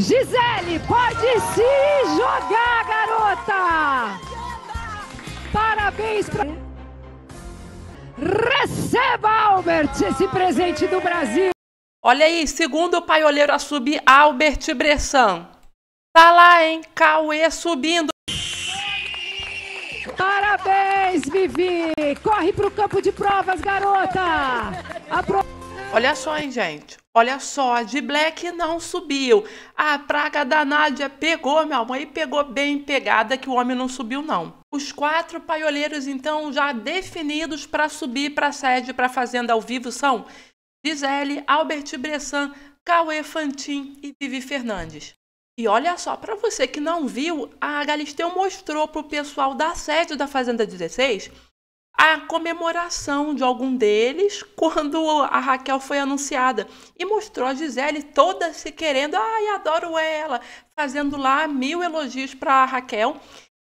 Gisele, pode se jogar, garota! Parabéns pra... Receba, Albert, esse presente do Brasil! Olha aí, segundo o paioleiro a subir, Albert Bressan. Tá lá, hein? Cauê subindo. Parabéns, Vivi! Corre pro campo de provas, garota! Aproveita! Olha só, hein, gente. Olha só, a de Black não subiu. A praga da Nádia pegou, meu amor e pegou bem pegada que o homem não subiu, não. Os quatro paioleiros, então, já definidos para subir para a sede para a Fazenda ao vivo são Gisele, Albert Bressan, Cauê Fantin e Vivi Fernandes. E olha só, para você que não viu, a Galisteu mostrou para o pessoal da sede da Fazenda 16 a comemoração de algum deles quando a Raquel foi anunciada. E mostrou a Gisele toda se querendo, ai, adoro ela, fazendo lá mil elogios para a Raquel.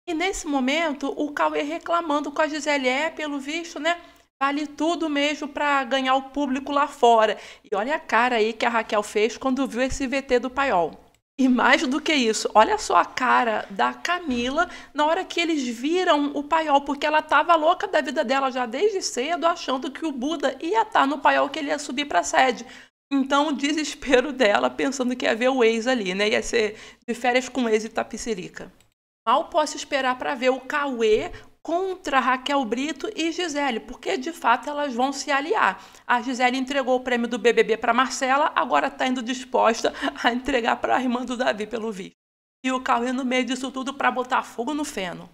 E nesse momento, o Cauê reclamando com a Gisele, é, pelo visto, né? Vale tudo mesmo para ganhar o público lá fora. E olha a cara aí que a Raquel fez quando viu esse VT do Paiol. E mais do que isso, olha só a cara da Camila na hora que eles viram o paiol, porque ela estava louca da vida dela já desde cedo, achando que o Buda ia estar tá no paiol que ele ia subir para a sede. Então, o desespero dela, pensando que ia ver o ex ali, né? Ia ser de férias com o ex e tapicerica. Mal posso esperar para ver o Cauê, contra Raquel Brito e Gisele, porque de fato elas vão se aliar. A Gisele entregou o prêmio do BBB para Marcela, agora está indo disposta a entregar para a irmã do Davi, pelo visto. E o Cauê no meio disso tudo para botar fogo no feno.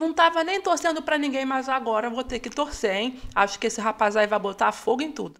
Não estava nem torcendo para ninguém, mas agora vou ter que torcer, hein? Acho que esse rapaz aí vai botar fogo em tudo.